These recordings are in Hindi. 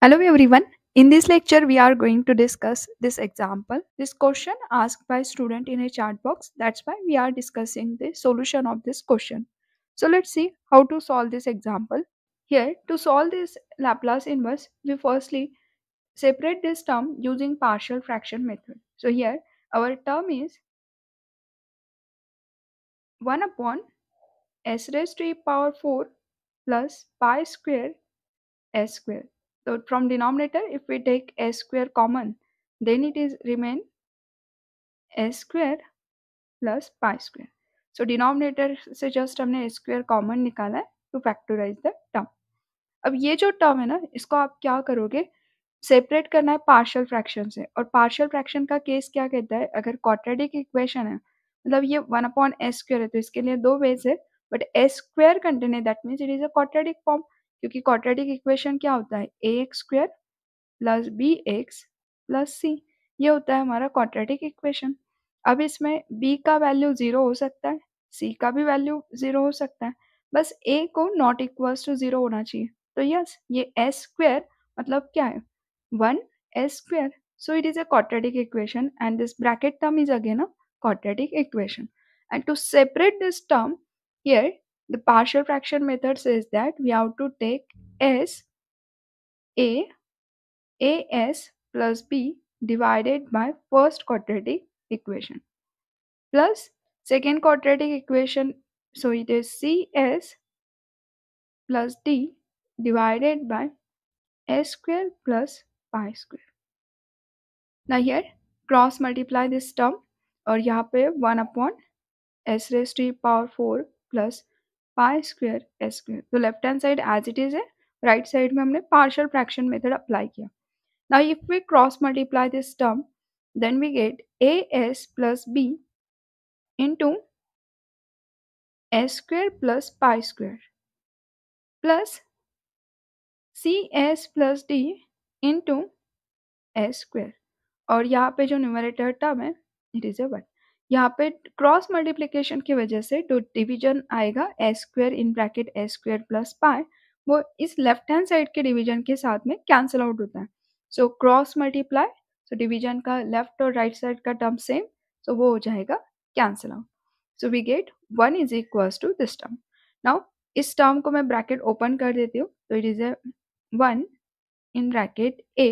Hello everyone. In this lecture, we are going to discuss this example. This question asked by student in a chat box. That's why we are discussing the solution of this question. So let's see how to solve this example. Here, to solve this Laplace inverse, we firstly separate this term using partial fraction method. So here, our term is 1 upon s raised to the power 4 plus pi square s square So from denominator, if we take s square common, then it is remain s square plus pi square. So denominator से just हमने s square common निकाला है to factorize the term. अब ये जो term है ना इसको आप क्या करोगे सेपरेट करना है पार्शियल फ्रैक्शन से और पार्शियल फ्रैक्शन का केस क्या कहता है अगर क्वाड्रेटिक इक्वेशन है मतलब ये वन अपॉन एस स्क्वायर है तो इसके लिए दो वेज है बट एस स्क्वायर कंटेन है that means it is a quadratic form क्योंकि क्वाड्रेटिक इक्वेशन क्या होता है a x square plus b x plus c ये होता है हमारा क्वाड्रेटिक इक्वेशन अब इसमें बी का वैल्यू ज़ीरो हो सकता है सी का भी वैल्यू ज़ीरो हो सकता है बस ए को नॉट इक्वल्स टू ज़ीरो होना चाहिए तो यस ये एस स्क्वेयर मतलब क्या है one s square so it is a quadratic equation and this bracket term is again a quadratic equation and to separate this term here The partial fraction method says that we have to take s a a s plus B divided by first quadratic equation plus second quadratic equation so it is cs plus d divided by s square plus pi square now here cross multiply this term or here one upon s raised to the power 4 plus pi square s square तो left hand side as it is है राइट साइड में हमने पार्शल फ्रैक्शन मेथड अप्लाई किया now if we cross multiply this term then we get a s plus b into s square plus pi square plus c s plus d into s square और यहाँ पे जो न्यूमरेटर टर्म है इट इज ए वन यहाँ पे क्रॉस मल्टीप्लीकेशन की वजह से जो डिवीजन आएगा a square in bracket a square plus pi वो इस लेफ्ट हैंड साइड के डिवीजन के साथ में कैंसिल आउट होता है so cross multiply so division का लेफ्ट और राइट साइड का टर्म सेम सो वो हो जाएगा cancel out so we get one is equals to this term now इस टर्म को मैं ब्रैकेट ओपन कर देती हूँ तो it is a one in bracket a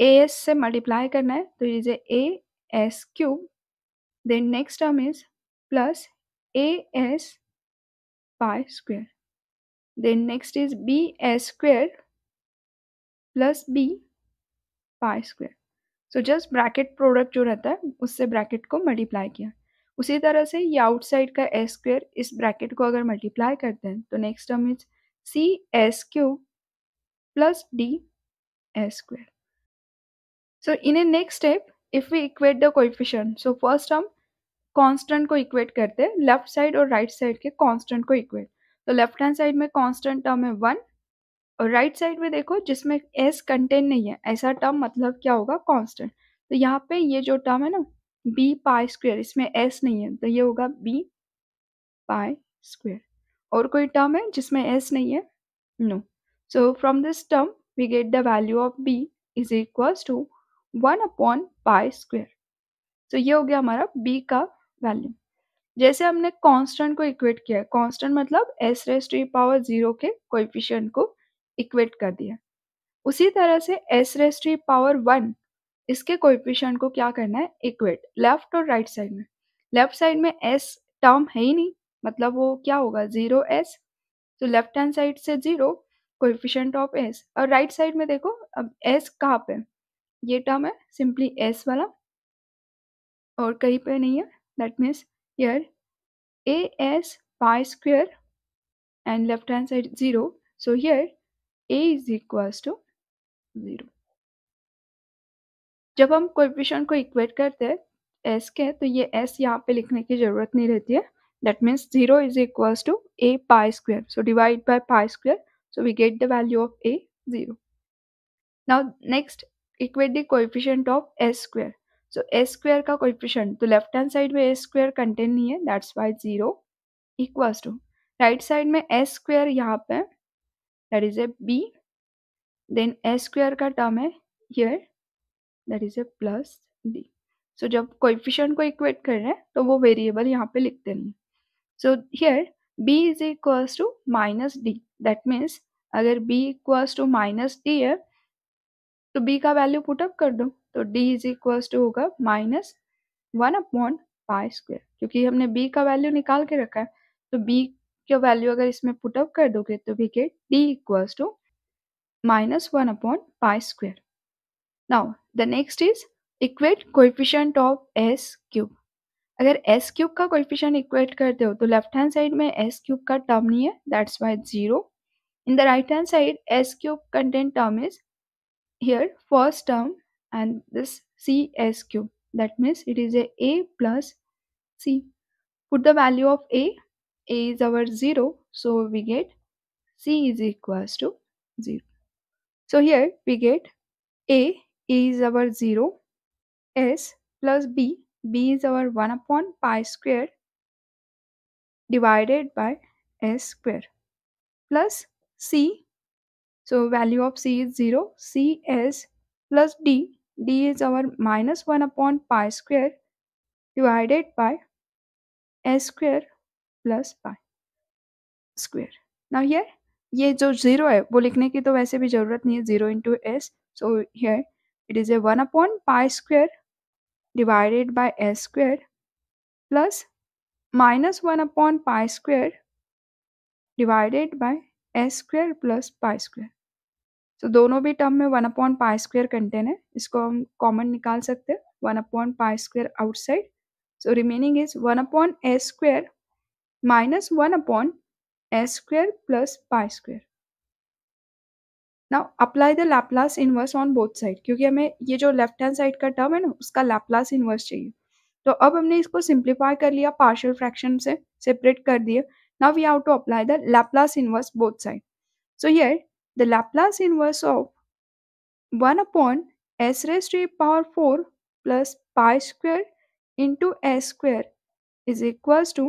a s से मल्टीप्लाई करना है तो it is a s cube Then next term is plus as pi square. Then next is bs square plus b pi square. So just bracket product जो रहता है उससे ब्रैकेट को मल्टीप्लाई किया उसी तरह से ये आउटसाइड का एस स्क्वेयर इस ब्रैकेट को अगर मल्टीप्लाई करते हैं तो next term is c s cube plus d s square so in a next step if we equate the coefficient so first term constant को इक्वेट करते हैं लेफ्ट साइड और राइट right साइड के कांस्टेंट को इक्वेट तो लेफ्ट हैंड साइड में कांस्टेंट टर्म है वन और राइट right साइड में देखो जिसमें एस कंटेन नहीं है ऐसा टर्म मतलब क्या होगा कांस्टेंट तो यहाँ पे ये जो टर्म है ना बी पाई स्क्वेयर इसमें एस नहीं है तो ये होगा बी पाई स्क्वेयर और कोई टर्म है जिसमें एस नहीं है no so from this term we get the value of b is equal to one upon pi square तो ये हो गया हमारा बी का वैल्यू जैसे हमने कांस्टेंट को इक्वेट किया है कॉन्स्टेंट मतलब s raise to power zero के कोएफिशिएंट को इक्वेट कर दिया उसी तरह से s raise to power one इसके कोएफिशिएंट को क्या करना है इक्वेट लेफ्ट और राइट right साइड में लेफ्ट साइड में एस टर्म है ही नहीं मतलब वो क्या होगा जीरो एस तो लेफ्ट हैंड साइड से जीरो कोएफिशिएंट ऑफ एस और राइट right साइड में देखो अब एस कहाँ पे ये टर्म है सिंपली एस वाला और कहीं पे नहीं है that means here a is pi square and left hand side 0 so here a is equals to 0 जब हम कोएफिशिएंट को इक्वेट करते हैं s के तो ये s यहाँ पे लिखने की जरूरत नहीं रहती है that means zero is equals to a pi square so divide by pi square so we get the value of a zero now next equate the coefficient of s square so a square का कोएफिशिएंट तो लेफ्ट हैंड साइड में ए स्क्वेयर कंटेन नहीं है that's why zero equals to right side में ए स्क्वेयर यहाँ पे that is a b then a square का टर्म है here that is a plus d so जब कोएफिशिएंट को इक्वेट कर रहे हैं तो वो वेरिएबल यहाँ पे लिखते नहीं so here b is equals to minus d that means अगर b equals to minus d है तो बी का वैल्यू पुटअप कर दो तो d इज इक्वल टू होगा minus one upon pi square क्योंकि हमने b का वैल्यू निकाल के रखा है तो b का वैल्यू अगर इसमें पुट अप कर दोगे तो we get d equals to minus one upon pi square now the next is equate coefficient of s cube अगर एस क्यूब का कोइफिशियंट इक्वेट करते हो तो लेफ्ट हैंड साइड में s क्यूब का टर्म नहीं है that's why zero in the right hand side s cube content term is here first term and this c s cube that means it is a a plus c put the value of a a is our 0 so we get c is equals to 0 so here we get a a is our 0 s plus b b is our 1 upon pi square divided by s square plus c so value of c is 0 c s plus d d is our minus 1 upon pi square divided by s square plus pi square. Now here ये जो जीरो है वो लिखने की तो वैसे भी जरूरत नहीं है zero into s so here it is a one upon pi square divided by s square plus minus one upon pi square divided by s square plus pi square तो दोनों भी टर्म में one upon pi square contain है इसको हम कॉमन निकाल सकते हैं one upon pi square outside so remaining is one upon a square minus one upon a square plus pi square now apply the Laplace inverse on both side क्योंकि हमें ये जो लेफ्ट हैंड साइड का टर्म है ना उसका लैपलास इनवर्स चाहिए तो अब हमने इसको सिंप्लीफाई कर लिया पार्शियल फ्रैक्शन से सेपरेट कर दिए now we have to apply the Laplace inverse both side so ये The Laplace inverse of 1 upon s raised to the power 4 plus pi square into s square is equals to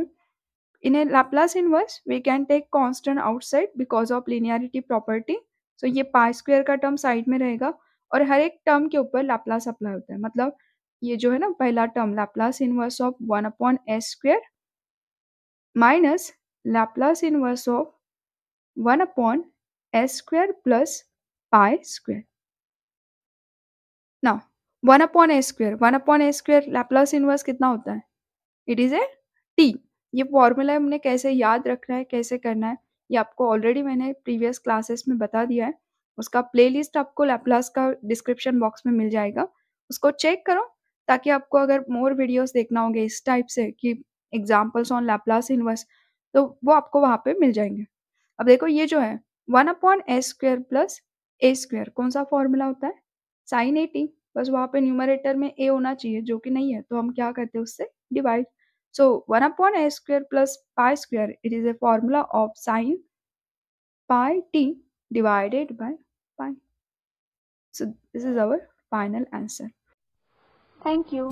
in a Laplace inverse we can take constant outside because of linearity property so ye pi square ka term side mein rahega aur har ek term ke upar Laplace apply hota hai matlab ye jo hai na pehla term Laplace inverse of 1 upon s square minus Laplace inverse of 1 upon s square plus pi square. Now, 1 upon a square, 1 upon a square Laplace inverse कितना होता है इट इज़ ए टी ये फॉर्मूला हमने कैसे याद रखना है कैसे करना है ये आपको ऑलरेडी मैंने प्रीवियस क्लासेस में बता दिया है उसका प्लेलिस्ट आपको लैपलास का डिस्क्रिप्शन बॉक्स में मिल जाएगा उसको चेक करो ताकि आपको अगर मोर वीडियोस देखना होंगे इस टाइप से कि एग्जाम्पल्स ऑन लैपलास इनवर्स तो वो आपको वहाँ पे मिल जाएंगे अब देखो ये जो है one upon a square plus a square कौन सा फॉर्मूला होता है साइन एटी बस वहाँ पे न्यूमरेटर में ए होना चाहिए जो कि नहीं है तो हम क्या करते हैं उससे divide so one upon a square plus pi square it is a formula of sine pi t divided by pi so this is our final answer thank you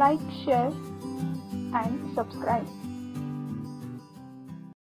like share and subscribe